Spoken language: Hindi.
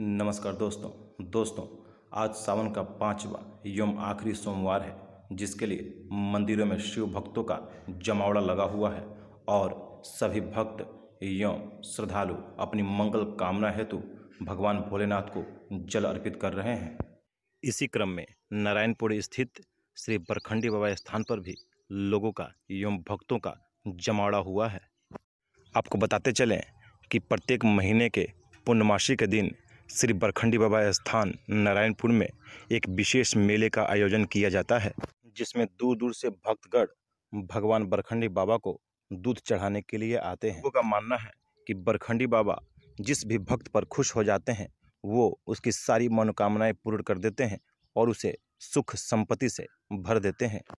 नमस्कार दोस्तों दोस्तों आज सावन का पांचवा यम आखिरी सोमवार है जिसके लिए मंदिरों में शिव भक्तों का जमावड़ा लगा हुआ है और सभी भक्त यम श्रद्धालु अपनी मंगल कामना हेतु भगवान भोलेनाथ को जल अर्पित कर रहे हैं इसी क्रम में नारायणपुर स्थित श्री बरखंडी बाबा स्थान पर भी लोगों का एवं भक्तों का जमावड़ा हुआ है आपको बताते चलें कि प्रत्येक महीने के पूर्णमासी के दिन श्री बरखंडी बाबा स्थान नारायणपुर में एक विशेष मेले का आयोजन किया जाता है जिसमें दूर दूर से भक्तगण भगवान बरखंडी बाबा को दूध चढ़ाने के लिए आते हैं का मानना है कि बरखंडी बाबा जिस भी भक्त पर खुश हो जाते हैं वो उसकी सारी मनोकामनाएं पूर्ण कर देते हैं और उसे सुख संपत्ति से भर देते हैं